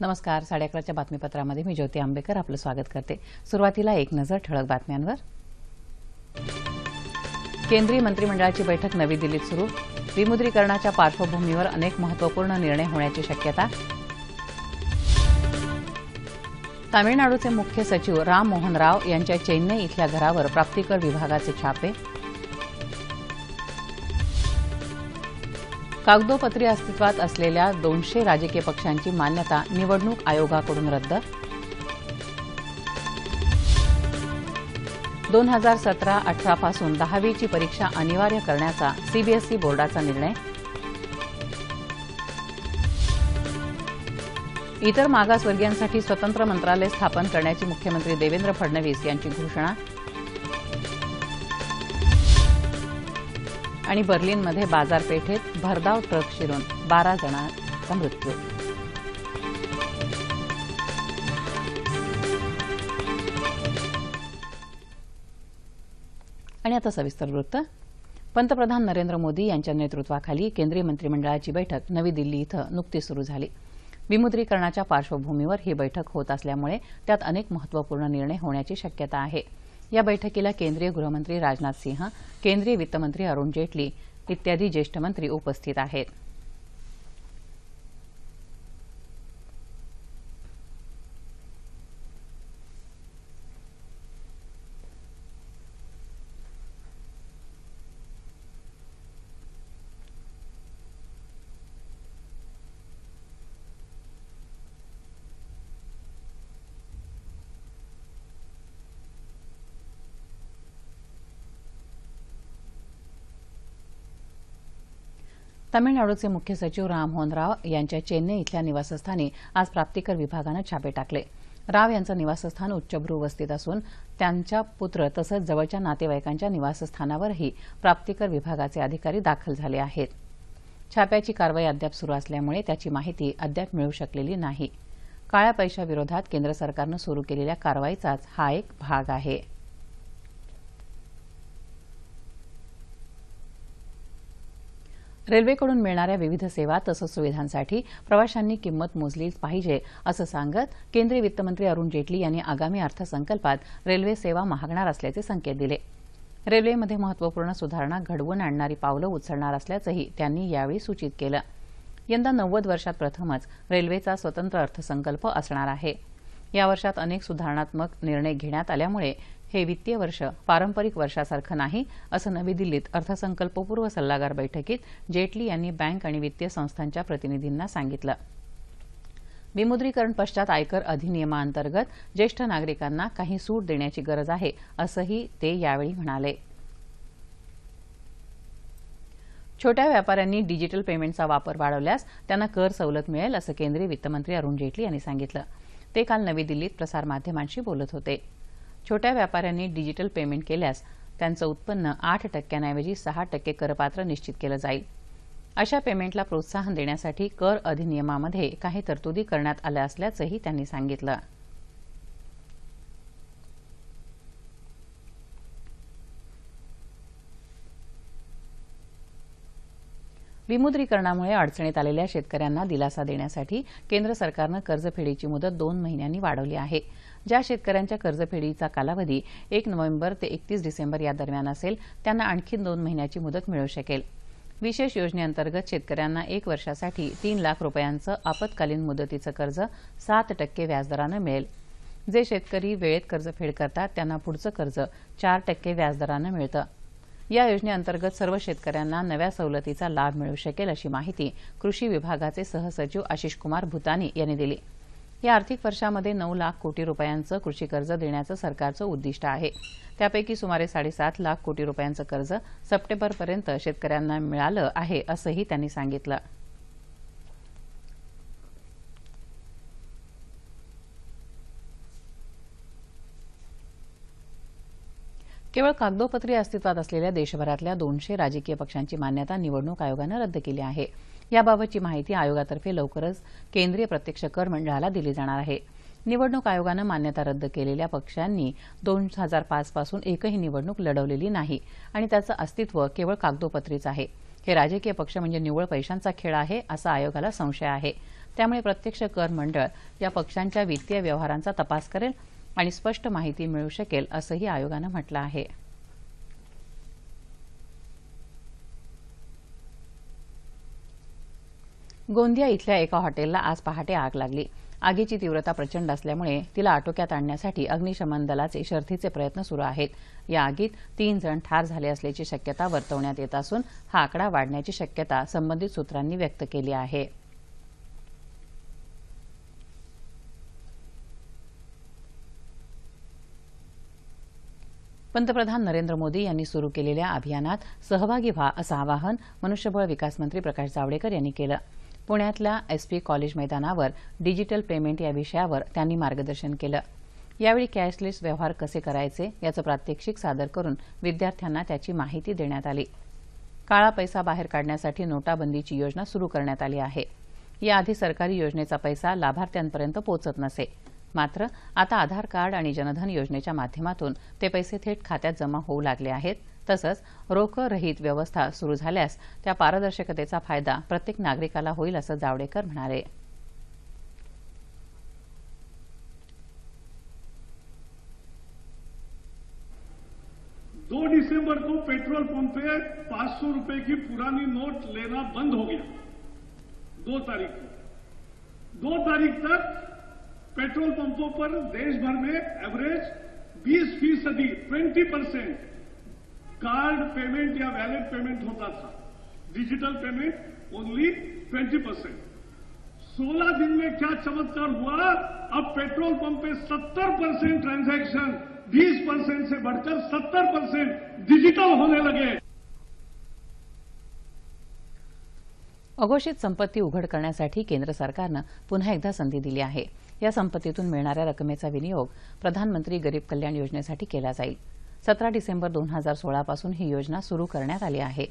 नमस्कार साडे अकराच्या बातमीपत्रामध्ये मी ज्योती आंबेकर आपलं स्वागत करते सुरुवातीला एक नजर ठळक बातम्यांवर केंद्रीय मंत्रिमंडळाची बैठक नवी दिल्लीत सुरू विमुद्रीकरणाच्या पार्श्वभूमीवर अनेक महत्वपूर्ण निर्णय होण्याची शक्यता तामिळनाडूचे मुख्य सचिव राम मोहन राव यांच्या चेन्नई इथल्या घरावर प्राप्तिकर विभागाचे छापे कागदोपत्री अस्तित्वात असलेल्या दोनशे राजकीय पक्षांची मान्यता निवडणूक आयोगाकडून रद्द दोन हजार सतरा अठरापासून दहावीची परीक्षा अनिवार्य करण्याचा सीबीएसई बोर्डाचा निर्णय इतर मागासवर्गीयांसाठी स्वतंत्र मंत्रालय स्थापन करण्याची मुख्यमंत्री देवेंद्र फडणवीस यांची घोषणा आणि बर्लिनमध्ये बाजारपेठेत भरधाव ट्रक शिरून बारा जणांचा मृत्यू आणि आता सविस्तर वृत्त पंतप्रधान नरेंद्र मोदी यांच्या नेतृत्वाखाली केंद्रीय मंत्रिमंडळाची बैठक नवी दिल्ली इथं नुकतीच सुरू झाली विमुद्रीकरणाच्या पार्श्वभूमीवर ही बैठक होत असल्यामुळे त्यात अनेक महत्वपूर्ण निर्णय होण्याची शक्यता आहे या बैठकीला केंद्रीय गृहमंत्री राजनाथ सिंह केंद्रीय वित्तमंत्री अरुण जेटली इत्यादी ज्येष्ठ मंत्री उपस्थित आहेत तामिळनाडूचे मुख्य सचिव राममोहन राव यांच्या चेन्नई इथल्या निवासस्थानी आज प्राप्तिकर विभागानं छापे टाकले राव यांचं निवासस्थान उच्चभ्रू वस्तीत असून त्यांच्या पुत्र तसंच जवळच्या नातेवाईकांच्या निवासस्थानावरही प्राप्तिकर विभागाचे अधिकारी दाखल झाले आहेत छाप्याची कारवाई अद्याप सुरू असल्यामुळे त्याची माहिती अद्याप मिळू शकलेली नाही काळ्या पैशाविरोधात केंद्र सरकारनं सुरू केलेल्या कारवाईचाच हा एक भाग आहे रेल्वेकडून मिळणाऱ्या विविध सेवा तसंच सुविधांसाठी प्रवाशांनी किंमत मोजली पाहिजे असं सांगत केंद्रीय वित्तमंत्री अरुण जेटली यांनी आगामी अर्थसंकल्पात रेल्वे सेवा महागणार असल्याचे संकेत दिले रेल्वेमध्ये महत्वपूर्ण सुधारणा घडवून आणणारी पावलं उचलणार असल्याचंही त्यांनी यावेळी सूचित केलं यंदा नव्वद वर्षात प्रथमच रेल्वेचा स्वतंत्र अर्थसंकल्प असणार आहे या वर्षात अनेक सुधारणात्मक निर्णय घेण्यात आल्यामुळे हे वित्तीय वर्ष पारंपरिक वर्षासारखं नाही असं नवी दिल्लीत अर्थसंकल्पपूर्व सल्लागार बैठकीत जेटली यांनी बँक आणि वित्तीय संस्थांच्या प्रतिनिधींना सांगितलं विमुद्रीकरण पश्चात आयकर अधिनियमाअंतर्गत ज्येष्ठ नागरिकांना काही सूट देण्याची गरज आहे असंही ते यावेळी म्हणाले छोट्या व्यापाऱ्यांनी डिजिटल पेमेंटचा वापर वाढवल्यास त्यांना कर सवलत मिळेल असं केंद्रीय वित्तमंत्री अरुण जेटली यांनी सांगितलं ते काल नवी दिल्लीत प्रसारमाध्यमांशी बोलत होते छोट्या व्यापाऱ्यांनी डिजिटल पेमेंट केल्यास त्यांचं उत्पन्न आठ टक्क्यांऐवजी सहा टक्के करपात्र निश्चित केलं जाईल अशा पेमेंटला प्रोत्साहन देण्यासाठी कर अधिनियमामध्ये काही तरतुदी करण्यात आल्या असल्याचंही त्यांनी सांगितलं विमुद्रीकरणामुळे अडचणीत आलेल्या शेतकऱ्यांना दिलासा देण्यासाठी केंद्र सरकारनं कर्जफेडीची मुदत दोन महिन्यांनी वाढवली आहे ज्या शेतकऱ्यांच्या कर्जफेडीचा कालावधी एक नोव्हेंबर ते एकतीस डिसेंबर या दरम्यान असेल त्यांना आणखी दोन महिन्याची मुदत मिळू शकेल विशेष योजनेअंतर्गत शेतकऱ्यांना एक वर्षासाठी तीन लाख रुपयांचं आपत्कालीन मुदतीचं कर्ज सात टक्के व्याजदरानं मिळेल जे शेतकरी वेळेत कर्जफेड करतात त्यांना पुढचं कर्ज चार टक्के व्याजदरानं मिळतं या योजनेअंतर्गत सर्व शेतकऱ्यांना नव्या सवलतीचा लाभ मिळू शकेल अशी माहिती कृषी विभागाचे सहसचिव आशिष कुमार भूतानी यांनी दिली या आर्थिक वर्षामध्ये नऊ लाख कोटी रुपयांचं कृषी कर्ज देण्याचं सरकारचं उद्दिष्ट आहे त्यापैकी सुमारे साडेसात लाख कोटी रुपयांचं कर्ज सप्टेंबरपर्यंत शेतकऱ्यांना मिळालं आहे असंही त्यांनी सांगितलं केवळ कागदोपत्री अस्तित्वात असलेल्या देशभरातल्या दोनशे राजकीय पक्षांची मान्यता निवडणूक आयोगानं रद्द केली आहे याबाबतची माहिती आयोगातर्फे लवकरच केंद्रीय प्रत्यक्ष कर मंडळाला दिली जाणार आहे निवडणूक आयोगानं मान्यता रद्द केलेल्या पक्षांनी दोन हजार पाच पासून एकही निवडणूक लढवलेली नाही आणि त्याचं अस्तित्व केवळ कागदोपत्रीच आहे हे राजकीय पक्ष म्हणजे निव्वळ पैशांचा खेळ आहे असा आयोगाला संशय आहे त्यामुळे प्रत्यक्ष कर मंडळ या पक्षांच्या वित्तीय व्यवहारांचा तपास करेल आणि स्पष्ट माहिती मिळू शकेल असंही आयोगानं म्हटलं आहे गोंदिया इथल्या एका हॉटेलला आज पहाटे आग लागली आगीची तीव्रता प्रचंड असल्यामुळे तिला आटोक्यात आणण्यासाठी अग्निशमन दलाचे शर्थीचे प्रयत्न सुरू आहेत या आगीत तीन जण ठार झाले असल्याची शक्यता वर्तवण्यात येत असून हा आकडा वाढण्याची शक्यता संबंधित सूत्रांनी व्यक्त केली आहे पंतप्रधान नरेंद्र मोदी यांनी सुरू केलेल्या अभियानात सहभागी व्हा असं आवाहन मनुष्यबळ विकास मंत्री प्रकाश जावडेकर यांनी केलं पुण्यातल्या एस पी कॉलेज मैदानावर डिजिटल पेमेंट या विषयावर त्यांनी मार्गदर्शन केलं यावेळी कॅशलेस व्यवहार कसे करायचे याचं प्रात्यक्षिक सादर करून विद्यार्थ्यांना त्याची माहिती देण्यात आली काळा पैसा बाहेर काढण्यासाठी नोटाबंदीची योजना सुरू करण्यात आली आहे याआधी सरकारी योजनेचा पैसा लाभार्थ्यांपर्यंत पोचत नसे मात्र आता आधार कार्ड आणि जनधन योजनेच्या माध्यमातून ते पैसे थेट खात्यात जमा होऊ लागले आहेत तसंच रोखरहित व्यवस्था सुरू झाल्यास त्या पारदर्शकतेचा फायदा प्रत्येक नागरिकाला होईल असं जावडेकर म्हणाले दो डिसेंबर को पेट्रोल पंप पे पांच की पुरानी नोट लेना बंद हो गया दो तारीख को दो तारीख तक पेट्रोल पंपों पर देश भर में एवरेज 20 फीसदी ट्वेंटी परसेंट कार्ड पेमेंट या वैलेट पेमेंट होता था डिजिटल पेमेंट ओनली 20 परसेंट सोलह दिन में क्या चमत्कार हुआ अब पेट्रोल पंप पे 70 परसेंट ट्रांजैक्शन 20 परसेंट से बढ़कर 70 परसेंट डिजिटल होने लगे अघोषित संपत्ती उघड करण्यासाठी केंद्र सरकारनं पुन्हा एकदा संधी दिली आहे या संपत्तीतून मिळणाऱ्या रकमेचा विनियोग प्रधानमंत्री गरीब कल्याण योजनेसाठी केला जाईल सतरा डिसेंबर दोन हजार सोळापासून ही योजना सुरू करण्यात आली आहे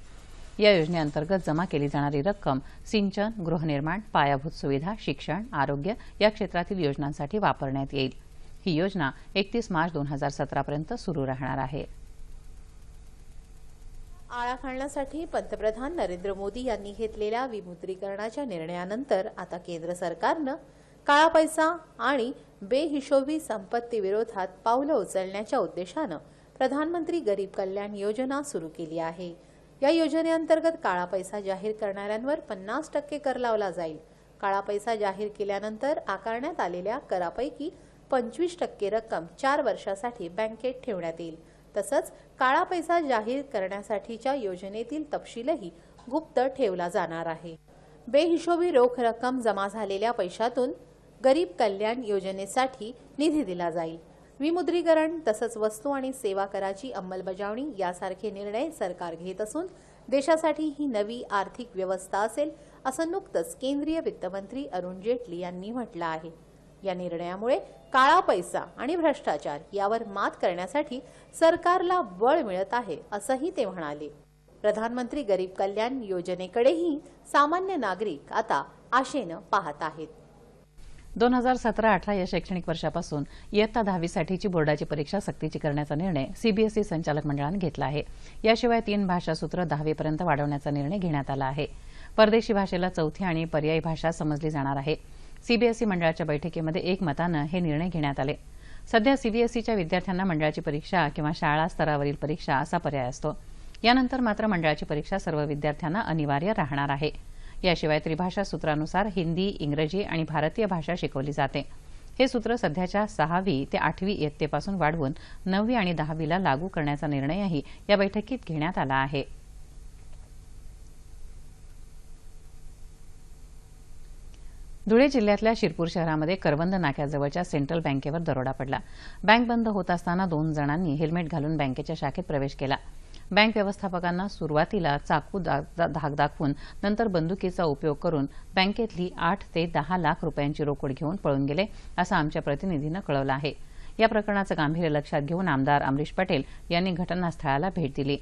या योजनेअंतर्गत जमा केली जाणारी रक्कम सिंचन गृहनिर्माण पायाभूत सुविधा शिक्षण आरोग्य या क्षेत्रातील योजनांसाठी वापरण्यात येईल ही योजना एकतीस मार्च दोन हजार सतरापर्यंत सुरू राहणार आहे आळा घालण्यासाठी पंतप्रधान नरेंद्र मोदी यांनी घेतलेल्या विमुद्रीकरणाच्या निर्णयानंतर आता केंद्र सरकारनं काळा पैसा आणि बेहिशोबी संपत्तीविरोधात पावलं उचलण्याच्या उद्देशानं प्रधानमंत्री गरीब कल्याण योजना सुरू केली आहे या योजनेअंतर्गत काळा पैसा जाहीर करणाऱ्यांवर पन्नास टक्के कर लावला जाईल काळा पैसा जाहीर केल्यानंतर आकारण्यात आलेल्या करापैकी पंचवीस टक्के रक्कम चार वर्षासाठी बँकेत ठेवण्यात येईल तसंच काळा पैसा जाहीर करण्यासाठीच्या योजनेतील तपशीलही गुप्त ठेवला जाणार आहे बेहिशोबी रोख रक्कम जमा झालेल्या पैशातून गरीब कल्याण योजनेसाठी निधी दिला जाईल विमुद्रीकरण तसंच वस्तू आणि सेवा कराची अंमलबजावणी यासारखे निर्णय सरकार घेत असून देशासाठी ही नवी आर्थिक व्यवस्था असेल असं नुकतंच केंद्रीय वित्तमंत्री अरुण जेटली यांनी म्हटलं आहे या निर्णयामुळे काळा पैसा आणि भ्रष्टाचार यावर मात करण्यासाठी सरकारला बळ मिळत आहे असंही ते म्हणाले प्रधानमंत्री गरीब कल्याण योजनेकडेही सामान्य नागरिक आता आशेनं पाहत आहेत दोन हजार सतरा अठरा या शैक्षणिक वर्षापासून इयत्ता दहावीसाठीची बोर्डाची परीक्षा सक्तीची करण्याचा निर्णय सीबीएसई संचालक मंडळानं घेतला आहे याशिवाय तीन भाषासूत्र दहावीपर्यंत वाढवण्याचा निर्णय घेण्यात आला आहे परदेशी भाषेला चौथी आणि पर्यायी भाषा समजली जाणार आहे सीबीएसई मंडळाच्या बैठकीमध्ये एकमतानं हे निर्णय घेण्यात आले सध्या सीबीएसईच्या विद्यार्थ्यांना मंडळाची परीक्षा किंवा शाळा स्तरावरील परीक्षा असा पर्याय असतो यानंतर मात्र मंडळाची परीक्षा सर्व विद्यार्थ्यांना अनिवार्य राहणार आहे याशिवाय त्रिभाषा सूत्रानुसार हिंदी इंग्रजी आणि भारतीय भाषा शिकवली जाते हे सूत्र सध्याच्या सहावी ते आठवी इयत्तेपासून वाढवून नववी आणि दहावीला लागू करण्याचा निर्णयही या बैठकीत घेण्यात आला आहे धुळे जिल्ह्यातल्या शिरपूर शहरामध्ये करवंद नाक्याजवळच्या सेंट्रल बँकेवर दरोडा पडला बँक बंद होत असताना दोन जणांनी हेल्मेट घालून बँकेच्या शाखेत प्रवेश केला बँक व्यवस्थापकांना सुरुवातीला चाकू धाक दाखवून नंतर बंदुकीचा उपयोग करून बँकेतली आठ ते दहा लाख रुपयांची रोकड घेऊन पळून गेले असं आमच्या प्रतिनिधीनं कळवलं आहे या प्रकरणाचं गांभीर्य लक्षात घेऊन आमदार अमरीश पटेल यांनी घटनास्थळाला भेट दिली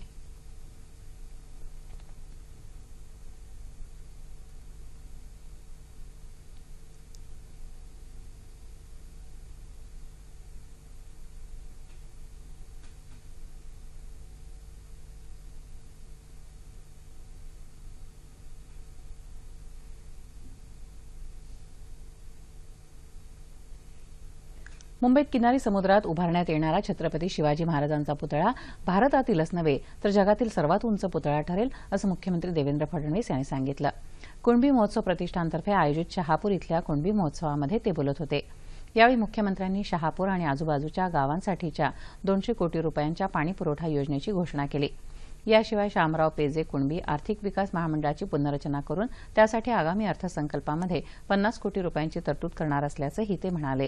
मुंबईत किनारी समुद्रात उभारण्यात येणारा छत्रपती शिवाजी महाराजांचा पुतळा भारतातीलच नव्हे तर जगातील सर्वात उंच पुतळा ठरेल असं मुख्यमंत्री देवेंद्र फडणवीस यांनी सांगितलं कुणबी महोत्सव प्रतिष्ठानतर्फे आयोजित शहापूर इथल्या कुणबी महोत्सवामध्ये ते बोलत होते यावेळी मुख्यमंत्र्यांनी शहापूर आणि आजूबाजूच्या गावांसाठीच्या दोनशे कोटी रुपयांच्या पाणीपुरवठा योजनेची घोषणा केली याशिवाय शामराव पेजे कुणबी आर्थिक विकास महामंडळाची पुनर्रचना करून त्यासाठी आगामी अर्थसंकल्पामध्ये पन्नास कोटी रुपयांची तरतूद करणार असल्याचंही ते म्हणाले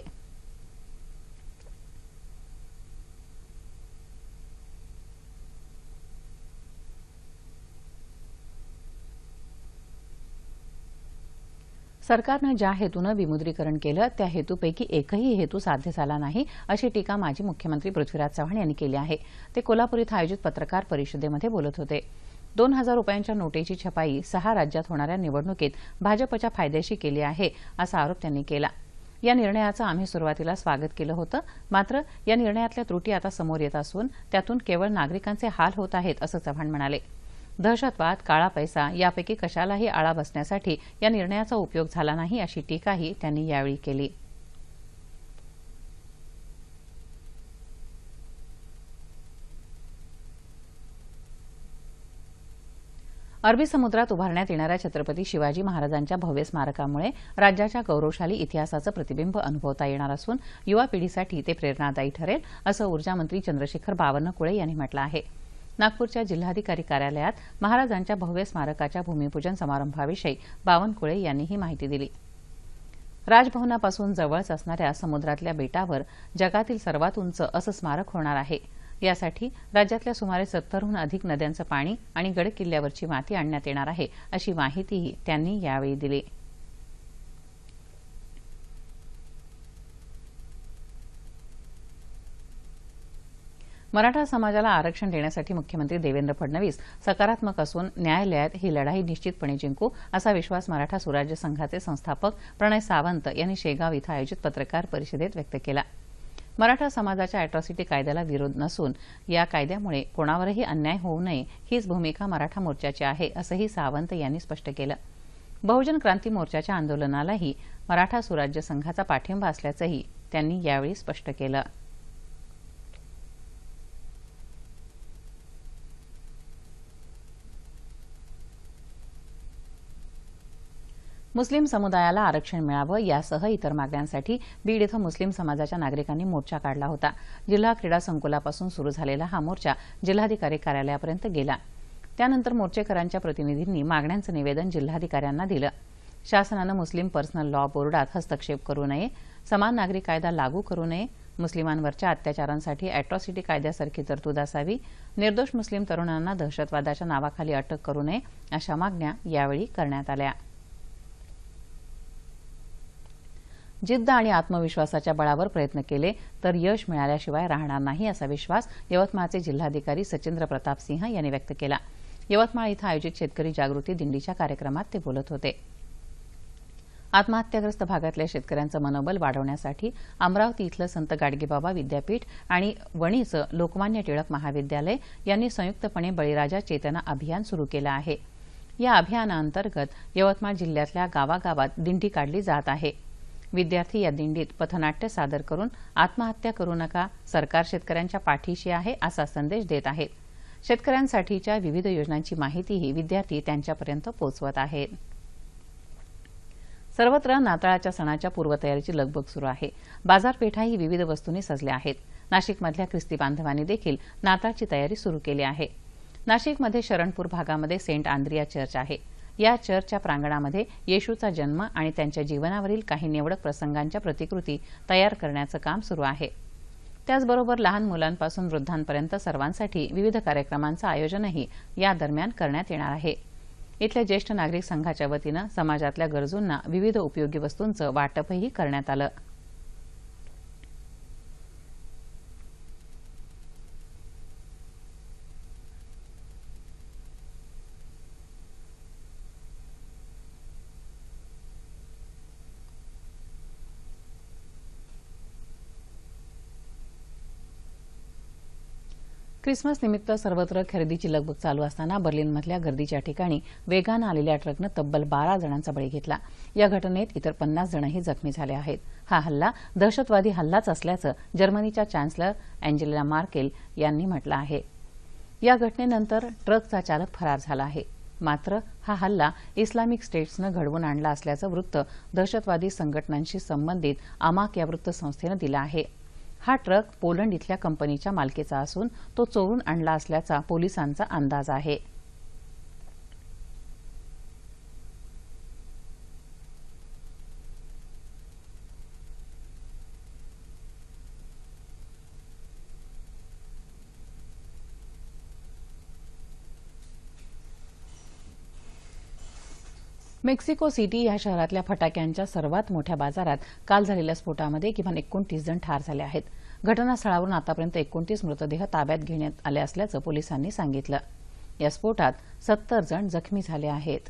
सरकारनं ज्या हेतूनं विमुद्रीकरण केलं त्या हेतूपैकी एकही हेतू साध्य झाला नाही अशी टीका माजी मुख्यमंत्री पृथ्वीराज चव्हाण यांनी केली आहे ते कोल्हापूर इथं आयोजित पत्रकार परिषदेमध्ये बोलत होते दोन हजार रुपयांच्या नोटेची छपाई सहा राज्यात होणाऱ्या निवडणुकीत भाजपच्या फायद्याशी केली आहे असा आरोप त्यांनी केला या निर्णयाचं आम्ही सुरुवातीला स्वागत केलं होतं मात्र या निर्णयातल्या त्रुटी आता समोर येत असून त्यातून केवळ नागरिकांचे हाल होत आहेत असं चव्हाण म्हणाले दहशतवाद काळा पैसा यापैकी कशालाही आळा बसण्यासाठी या निर्णयाचा उपयोग झाला नाही अशी टीकाही त्यांनी यावेळी केली अरबी समुद्रात उभारण्यात येणाऱ्या छत्रपती शिवाजी महाराजांच्या भव्य स्मारकामुळे राज्याच्या गौरवशाली इतिहासाचं प्रतिबिंब अनुभवता येणार असून युवा पिढीसाठी ते प्रेरणादायी ठरेल असं ऊर्जामंत्री चंद्रशेखर बावनकुळे यांनी म्हटलं आहे नागपूरच्या जिल्हाधिकारी कार्यालयात महाराजांच्या भव्य स्मारकाच्या भूमिपूजन समारंभाविषयी बावनकुळे यांनी ही माहिती दिली राजभवनापासून जवळच असणाऱ्या समुद्रातल्या बेटावर जगातील सर्वात उंच असं स्मारक होणार आहे यासाठी राज्यातल्या सुमारे सत्तरहून अधिक नद्यांचं पाणी आणि गडकिल्ल्यावरची माती आणण्यात येणार आहे अशी माहितीही त्यांनी यावेळी दिली मराठा समाजाला आरक्षण देण्यासाठी मुख्यमंत्री देवेंद्र फडणवीस सकारात्मक असून न्यायालयात ही लढाई निश्चितपणे जिंकू असा विश्वास मराठा सुराज्य संघाचे संस्थापक प्रणय सावंत यांनी शेगाव इथं आयोजित पत्रकार परिषदेत व्यक्त केला मराठा समाजाच्या अॅट्रॉसिटी कायद्याला विरोध नसून या कायद्यामुळे कोणावरही अन्याय होऊ नये हीच भूमिका मराठा मोर्चाची आहे असंही सावंत यांनी स्पष्ट केलं बहुजन क्रांती मोर्चाच्या आंदोलनालाही मराठा सुराज्य संघाचा पाठिंबा असल्याचंही त्यांनी यावेळी स्पष्ट केलं मुस्लिम समुदायाला आरक्षण मिळावं यासह इतर मागण्यांसाठी बीड इथं मुस्लिम समाजाच्या नागरिकांनी मोर्चा काढला होता जिल्हा क्रीडा संकुलापासून सुरू झालेला हा मोर्चा जिल्हाधिकारी कार्यालयापर्यंत गेला त्यानंतर मोर्चेकरांच्या प्रतिनिधींनी मागण्यांचं निवेदन जिल्हाधिकाऱ्यांना दिलं शासनानं मुस्लिम पर्सनल लॉ बोर्डात हस्तक्षेप करू नये समान नागरिक कायदा लागू करू नये मुस्लिमांवरच्या अत्याचारांसाठी अॅट्रॉसिटी कायद्यासारखी तरतूद असावी निर्दोष मुस्लिम तरुणांना दहशतवादाच्या नावाखाली अटक करू नये अशा मागण्या यावेळी करण्यात आल्या जिद्द आणि आत्मविश्वासाच्या बळावर प्रयत्न केले तर यश मिळाल्याशिवाय राहणार नाही असा विश्वास यवतमाळचे जिल्हाधिकारी सचिंद्र प्रताप सिंह यांनी व्यक्त केला यवतमाळ इथं आयोजित शेतकरी जागृती दिंडीच्या कार्यक्रमात ते बोलत होते आत्महत्याग्रस्त भागातल्या शेतकऱ्यांचं मनोबल वाढवण्यासाठी अमरावती इथलं संत गाडगेबाबा विद्यापीठ आणि वणीचं लोकमान्य टिळक महाविद्यालय यांनी संयुक्तपणे बळीराजा चेतना अभियान सुरू केलं आहे या अभियानाअंतर्गत यवतमाळ जिल्ह्यातल्या गावागावात दिंडी काढली जात आहे विद्यार्थी या दिंडीत पथनाट्य सादर करून आत्महत्या करू नका सरकार शेतकऱ्यांच्या पाठीशी आहे असा संदेश देत आहेत शेतकऱ्यांसाठीच्या विविध योजनांची माहितीही विद्यार्थी त्यांच्यापर्यंत पोचवत आहेत सर्वत्र नाताळाच्या सणाच्या पूर्वतयारीची लगबग सुरू आहे बाजारपेठाही विविध वस्तूंनी सजल्या आहेत नाशिकमधल्या ख्रिस्ती बांधवांनी देखील नाताळची तयारी सुरू केली आहे नाशिकमध्ये शरणपूर भागामध्ये सेंट आंद्रिया चर्च आहे या चर्चच्या प्रांगणामध्ये येशूचा जन्म आणि त्यांच्या जीवनावरील काही निवडक प्रसंगांच्या प्रतिकृती तयार करण्याचं काम सुरू आहे त्याचबरोबर लहान मुलांपासून वृद्धांपर्यंत सर्वांसाठी विविध कार्यक्रमांचं आयोजनही या दरम्यान करण्यात येणार आहे इथल्या ज्येष्ठ नागरिक संघाच्या वतीनं समाजातल्या गरजूंना विविध उपयोगी वस्तूंचं वाटपही करण्यात आलं ख्रिसमस निमित्त सर्वत्र खरेदीची लगबग चालू असताना बर्लिनमधल्या गर्दीच्या ठिकाणी वेगानं आलेल्या ट्रकनं तब्बल बारा जणांचा बळी घेतला या घटनेत इतर पन्नास जणही जखमी झाले आहेत हा हल्ला दहशतवादी हल्लाच असल्याचं जर्मनीच्या चान्सलर अँजेला मार्केल यांनी म्हटलं आहे या घटनेनंतर ट्रकचा चालक फरार झाला आहे मात्र हा हल्ला इस्लामिक स्टेट्सनं घडवून आणला असल्याचं वृत्त दहशतवादी संघटनांशी संबंधित अमाक या वृत्तसंस्थेनं दिलं आहे हा ट्रक पोलंड इथल्या कंपनीच्या मालकीचा असून तो चोरून आणला असल्याचा पोलिसांचा अंदाज आहे मेक्सिको सिटी या शहरातल्या फटाक्यांच्या सर्वात मोठ्या बाजारात काल झालेल्या स्फोटामध्ये किमान एकोणतीस जण ठार झाले आहेत घटनास्थळावरून आतापर्यंत एकोणतीस मृतदेह ताब्यात घेण्यात आले असल्याचं पोलिसांनी सांगितलं या स्फोटात सत्तर जण जखमी झाले आहेत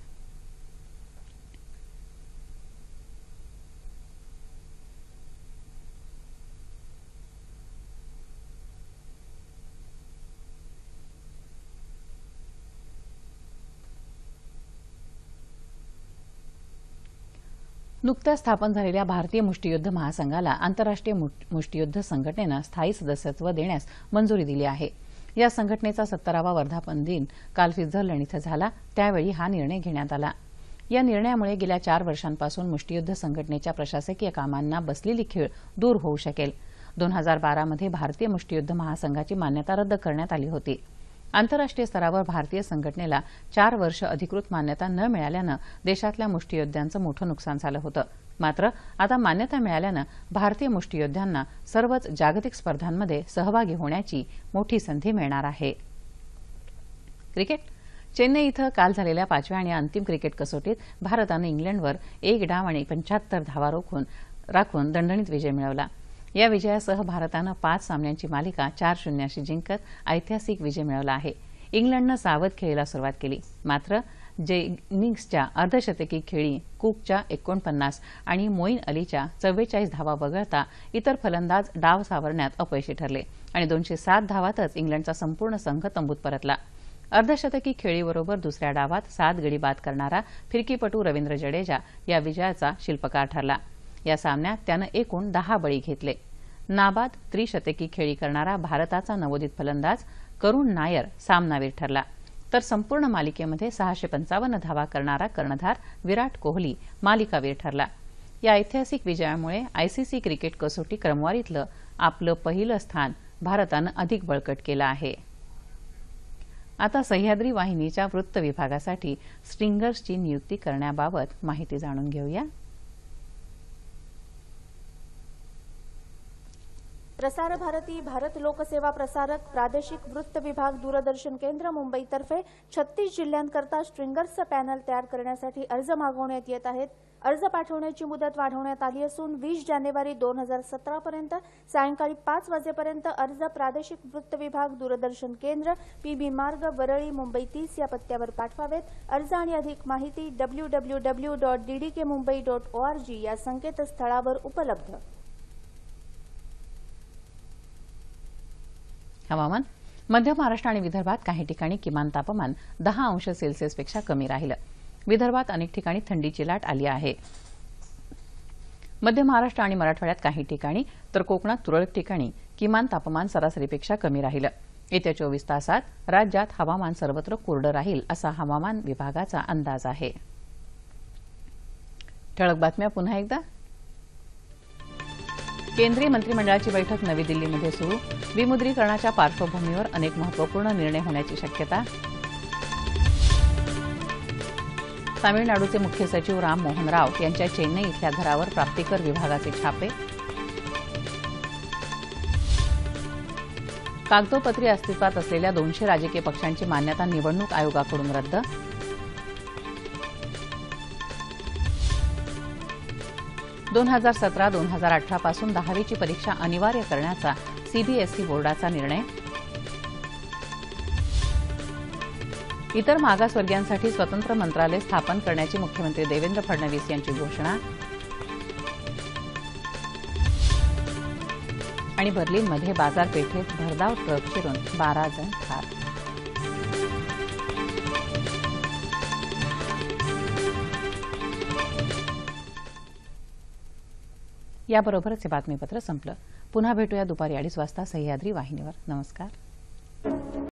नुकत्याच स्थापन झालेल्या भारतीय मुष्टीयुद्ध महासंघाला आंतरराष्ट्रीय मुष्टीयुद्ध संघटनेनं स्थायी सदस्यत्व देण्यास मंजुरी दिली आहे या संघटनेचा सत्तरावा वर्धापन दिन काल स्वित्झर्लंड इथं झाला त्यावेळी हा निर्णय घेण्यात आला या निर्णयामुळे गेल्या चार वर्षांपासून मुष्टीयुद्ध संघटनेच्या प्रशासकीय कामांना बसलेली खेळ दूर होऊ शकेल दोन हजार बारामध्ये भारतीय मुष्टीयुद्ध महासंघाची मान्यता रद्द करण्यात आली होती आंतरराष्ट्रीय स्तरावर भारतीय संघटनेला चार वर्ष अधिकृत मान्यता न मिळाल्यानं देशातल्या मुष्टीयोद्ध्यांचं मोठं नुकसान झालं होतं मात्र आता मान्यता मिळाल्यानं भारतीय मुष्टीयोद्ध्यांना सर्वच जागतिक स्पर्धांमध्ये सहभागी होण्याची मोठी संधी मिळणार आहे क्रिकेट चेन्नई इथं काल झालेल्या पाचव्या आणि अंतिम क्रिकेट कसोटीत भारतानं इंग्लंडवर एक डाव आणि पंच्याहत्तर धावा रोखून राखून दणदणीत विजय मिळवला या विजयासह भारतानं पाच सामन्यांची मालिका चार शून्याशी जिंकत ऐतिहासिक विजय मिळवला आहे इंग्लंडनं सावध खेळीला सुरुवात केली मात्र जेनिंग्सच्या अर्धशतकी खेळी कुकच्या एकोणपन्नास आणि मोईन अलीच्या चव्वेचाळीस धावा वगळता इतर फलंदाज डाव सावरण्यात अपयशी ठरले आणि दोनशे सात धावातच इंग्लंडचा संपूर्ण संघ तंबूत परतला अर्धशतकी खेळीबरोबर दुसऱ्या डावात सात गडी बाद करणारा फिरकीपटू रवींद्र जडेजा या विजयाचा शिल्पकार ठरला या सामन्यात त्यानं एकूण दहा बळी घेतले नाबाद त्रिशतकी खेळी करणारा भारताचा नवोदित फलंदाज करुण नायर सामनावीर ठरला तर संपूर्ण मालिकेमध्ये सहाशे पंचावन्न धावा करणारा कर्णधार विराट कोहली मालिकावीर ठरला या ऐतिहासिक विजयामुळे आयसीसी क्रिकेट कसोटी क्रमवारीतलं आपलं पहिलं स्थान भारतानं अधिक बळकट केलं आहे आता सह्याद्री वाहिनीच्या वृत्त विभागासाठी स्ट्रिंगर्सची नियुक्ती करण्याबाबत माहिती जाणून घेऊया प्रसार भारती भारत लोकसेवा प्रसारक प्रादेशिक वृत्त विभाग दूरदर्शन केंद्र मुंबईतर्फे छत्तीस जिल्ह्यांकरता स्ट्रिंगर्सचं पॅनल तयार करण्यासाठी अर्ज मागवण्यात येत आहेत अर्ज पाठवण्याची मुदत वाढवण्यात आली असून वीस जानेवारी दोन हजार सतरापर्यंत सायंकाळी पाच वाजेपर्यंत अर्ज प्रादेशिक वृत्त विभाग दूरदर्शन केंद्र पीबी मार्ग वरळी मुंबई तीस या पत्त्यावर पाठवावेत अर्ज आणि अधिक माहिती W W W dot DDK Mumbai dot O R G या संकेतस्थळावर उपलब्ध हवामान मध्य महाराष्ट्र आणि विदर्भात काही ठिकाणी किमान तापमान दहा अंश सेल्सिअसपेक्षा कमी राहिलं विदर्भात अनेक ठिकाणी थंडीची लाट आली आहे मध्य महाराष्ट्र आणि मराठवाड्यात काही ठिकाणी तर कोकणात तुरळक ठिकाणी किमान तापमान सरासरीपेक्षा कमी राहिलं येत्या चोवीस तासात राज्यात हवामान सर्वत्र कोरडं राहील असा हवामान विभागाचा अंदाज आहे ठळक बातम्या पुन्हा एकदा केंद्रीय मंत्रिमंडळाची बैठक नवी दिल्लीमध्ये सुरू विमुद्रीकरणाच्या पार्श्वभूमीवर अनेक महत्वपूर्ण निर्णय होण्याची शक्यता तामिळनाडूचे मुख्य सचिव राम मोहन राव यांच्या चेन्नई इथल्या घरावर प्राप्तिकर विभागाचे छापे कागदोपत्री अस्तित्वात असलेल्या दोनशे राजकीय पक्षांची मान्यता निवडणूक आयोगाकडून रद्द दोन हजार सतरा दोन हजार अठरापासून दहावीची परीक्षा अनिवार्य करण्याचा सीबीएसई बोर्डाचा निर्णय इतर मागासवर्गीयांसाठी स्वतंत्र मंत्रालय स्थापन करण्याची मुख्यमंत्री देवेंद्र फडणवीस यांची घोषणा आणि बर्लिनमध्ये बाजारपेठेत भरधाव ट्रक शिरून बारा जण ठार याबरोबरच हे बातमीपत्र संपलं पुन्हा भेटूया दुपारी अडीच वाजता सह्याद्री वाहिनीवर नमस्कार